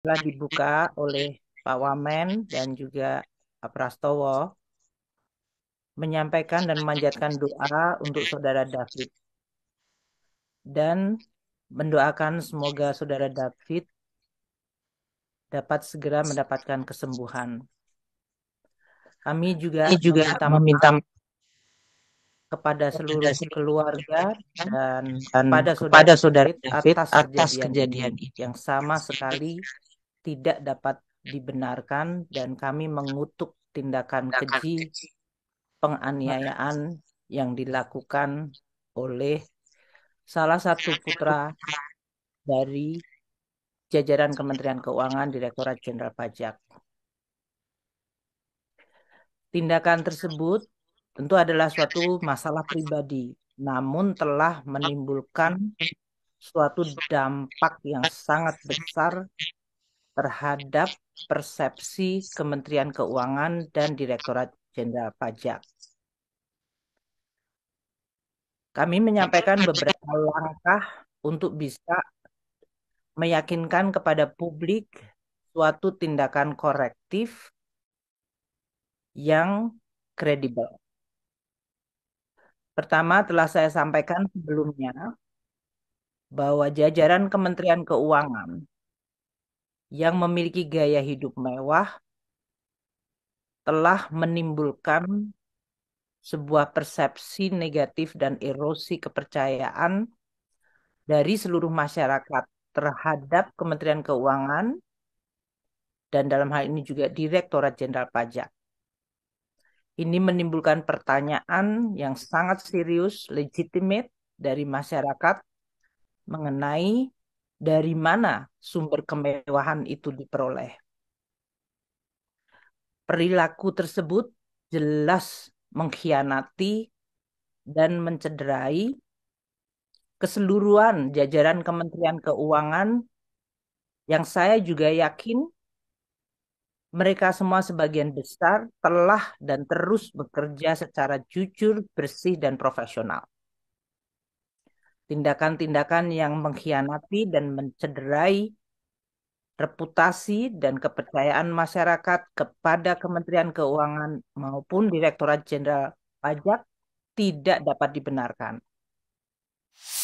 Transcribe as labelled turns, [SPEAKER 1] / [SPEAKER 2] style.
[SPEAKER 1] telah dibuka oleh Pak Wamen dan juga Pak Prastowo menyampaikan dan memanjatkan doa untuk saudara David dan mendoakan semoga saudara David dapat segera mendapatkan kesembuhan. Kami juga, Kami juga meminta, meminta kepada seluruh keluarga dan, dan kepada saudara, saudara David atas, atas kejadian, kejadian ini yang sama sekali tidak dapat dibenarkan dan kami mengutuk tindakan keji penganiayaan yang dilakukan oleh salah satu putra dari jajaran Kementerian Keuangan Direktorat Jenderal Pajak. Tindakan tersebut tentu adalah suatu masalah pribadi, namun telah menimbulkan suatu dampak yang sangat besar terhadap persepsi Kementerian Keuangan dan Direktorat Jenderal Pajak. Kami menyampaikan beberapa langkah untuk bisa meyakinkan kepada publik suatu tindakan korektif yang kredibel. Pertama, telah saya sampaikan sebelumnya bahwa jajaran Kementerian Keuangan yang memiliki gaya hidup mewah telah menimbulkan sebuah persepsi negatif dan erosi kepercayaan dari seluruh masyarakat terhadap Kementerian Keuangan dan dalam hal ini juga Direktorat Jenderal Pajak. Ini menimbulkan pertanyaan yang sangat serius, legitimate dari masyarakat mengenai dari mana sumber kemewahan itu diperoleh. Perilaku tersebut jelas mengkhianati dan mencederai keseluruhan jajaran Kementerian Keuangan yang saya juga yakin mereka semua sebagian besar telah dan terus bekerja secara jujur, bersih, dan profesional tindakan-tindakan yang mengkhianati dan mencederai reputasi dan kepercayaan masyarakat kepada Kementerian Keuangan maupun Direktorat Jenderal Pajak tidak dapat dibenarkan.